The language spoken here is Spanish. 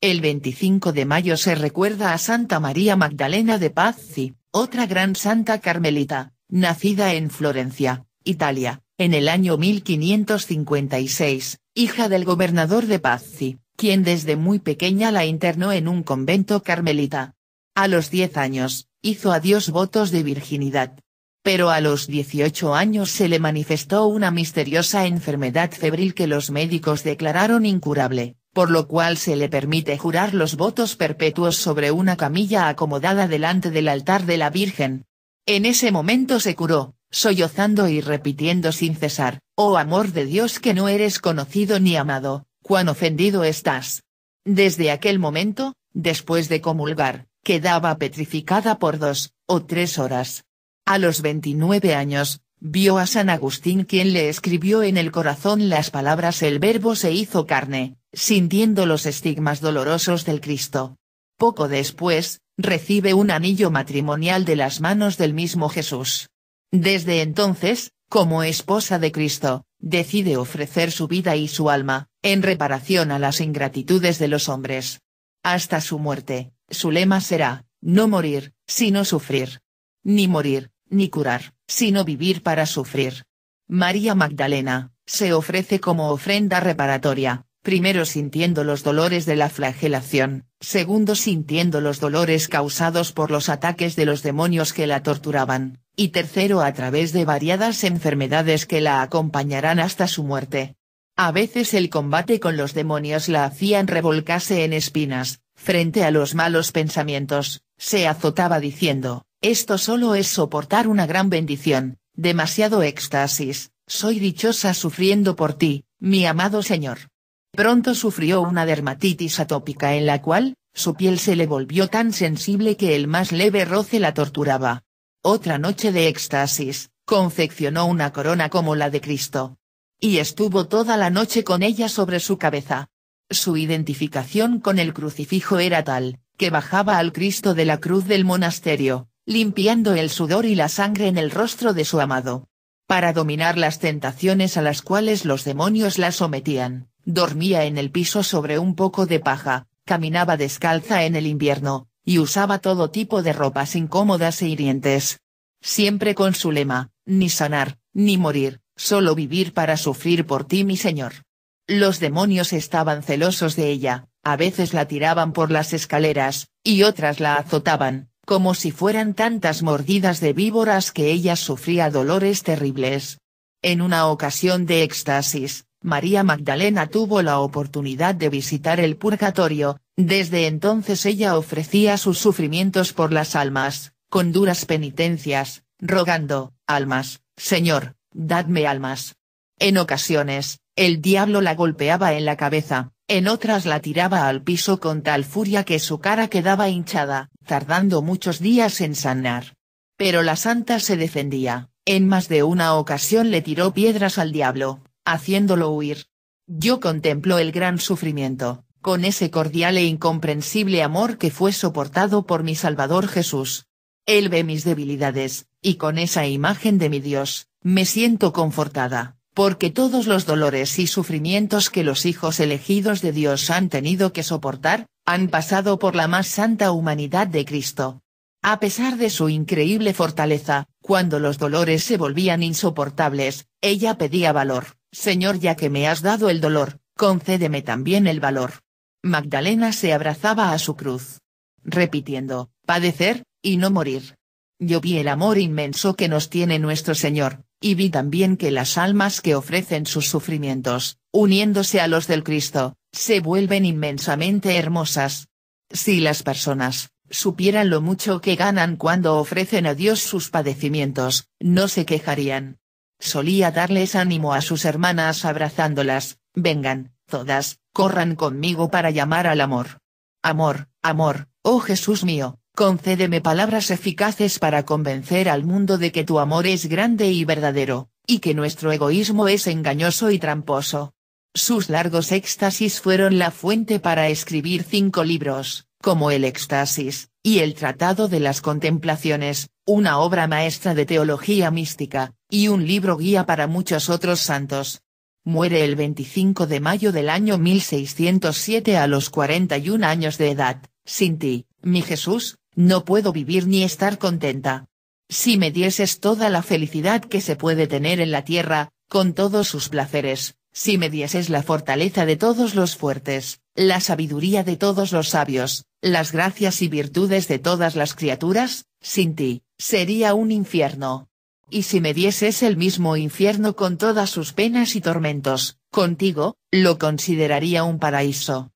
El 25 de mayo se recuerda a Santa María Magdalena de Pazzi, otra gran santa carmelita, nacida en Florencia, Italia, en el año 1556, hija del gobernador de Pazzi, quien desde muy pequeña la internó en un convento carmelita. A los 10 años, hizo a Dios votos de virginidad. Pero a los 18 años se le manifestó una misteriosa enfermedad febril que los médicos declararon incurable por lo cual se le permite jurar los votos perpetuos sobre una camilla acomodada delante del altar de la Virgen. En ese momento se curó, sollozando y repitiendo sin cesar, Oh amor de Dios que no eres conocido ni amado, cuán ofendido estás. Desde aquel momento, después de comulgar, quedaba petrificada por dos, o tres horas. A los 29 años, vio a San Agustín quien le escribió en el corazón las palabras El verbo se hizo carne, sintiendo los estigmas dolorosos del Cristo. Poco después, recibe un anillo matrimonial de las manos del mismo Jesús. Desde entonces, como esposa de Cristo, decide ofrecer su vida y su alma, en reparación a las ingratitudes de los hombres. Hasta su muerte, su lema será, no morir, sino sufrir. Ni morir, ni curar, sino vivir para sufrir. María Magdalena, se ofrece como ofrenda reparatoria, primero sintiendo los dolores de la flagelación, segundo sintiendo los dolores causados por los ataques de los demonios que la torturaban, y tercero a través de variadas enfermedades que la acompañarán hasta su muerte. A veces el combate con los demonios la hacían revolcarse en espinas, frente a los malos pensamientos, se azotaba diciendo, esto solo es soportar una gran bendición, demasiado éxtasis, soy dichosa sufriendo por ti, mi amado Señor. Pronto sufrió una dermatitis atópica en la cual, su piel se le volvió tan sensible que el más leve roce la torturaba. Otra noche de éxtasis, confeccionó una corona como la de Cristo. Y estuvo toda la noche con ella sobre su cabeza. Su identificación con el crucifijo era tal, que bajaba al Cristo de la cruz del monasterio, limpiando el sudor y la sangre en el rostro de su amado. Para dominar las tentaciones a las cuales los demonios la sometían, dormía en el piso sobre un poco de paja, caminaba descalza en el invierno, y usaba todo tipo de ropas incómodas e hirientes. Siempre con su lema, ni sanar, ni morir, solo vivir para sufrir por ti mi señor. Los demonios estaban celosos de ella, a veces la tiraban por las escaleras, y otras la azotaban, como si fueran tantas mordidas de víboras que ella sufría dolores terribles. En una ocasión de éxtasis, María Magdalena tuvo la oportunidad de visitar el purgatorio, desde entonces ella ofrecía sus sufrimientos por las almas, con duras penitencias, rogando, almas, Señor, dadme almas. En ocasiones, el diablo la golpeaba en la cabeza, en otras la tiraba al piso con tal furia que su cara quedaba hinchada, tardando muchos días en sanar. Pero la santa se defendía, en más de una ocasión le tiró piedras al diablo, haciéndolo huir. Yo contemplo el gran sufrimiento, con ese cordial e incomprensible amor que fue soportado por mi Salvador Jesús. Él ve mis debilidades, y con esa imagen de mi Dios, me siento confortada, porque todos los dolores y sufrimientos que los hijos elegidos de Dios han tenido que soportar, han pasado por la más santa humanidad de Cristo. A pesar de su increíble fortaleza, cuando los dolores se volvían insoportables, ella pedía valor. Señor ya que me has dado el dolor, concédeme también el valor. Magdalena se abrazaba a su cruz. Repitiendo, padecer, y no morir. Yo vi el amor inmenso que nos tiene nuestro Señor, y vi también que las almas que ofrecen sus sufrimientos, uniéndose a los del Cristo, se vuelven inmensamente hermosas. Si las personas, supieran lo mucho que ganan cuando ofrecen a Dios sus padecimientos, no se quejarían. Solía darles ánimo a sus hermanas abrazándolas, vengan, todas, corran conmigo para llamar al amor. Amor, amor, oh Jesús mío, concédeme palabras eficaces para convencer al mundo de que tu amor es grande y verdadero, y que nuestro egoísmo es engañoso y tramposo. Sus largos éxtasis fueron la fuente para escribir cinco libros, como el éxtasis, y el Tratado de las Contemplaciones, una obra maestra de teología mística, y un libro guía para muchos otros santos. Muere el 25 de mayo del año 1607 a los 41 años de edad, sin ti, mi Jesús, no puedo vivir ni estar contenta. Si me dieses toda la felicidad que se puede tener en la tierra, con todos sus placeres, si me dieses la fortaleza de todos los fuertes, la sabiduría de todos los sabios, las gracias y virtudes de todas las criaturas, sin ti, sería un infierno y si me dieses el mismo infierno con todas sus penas y tormentos, contigo, lo consideraría un paraíso.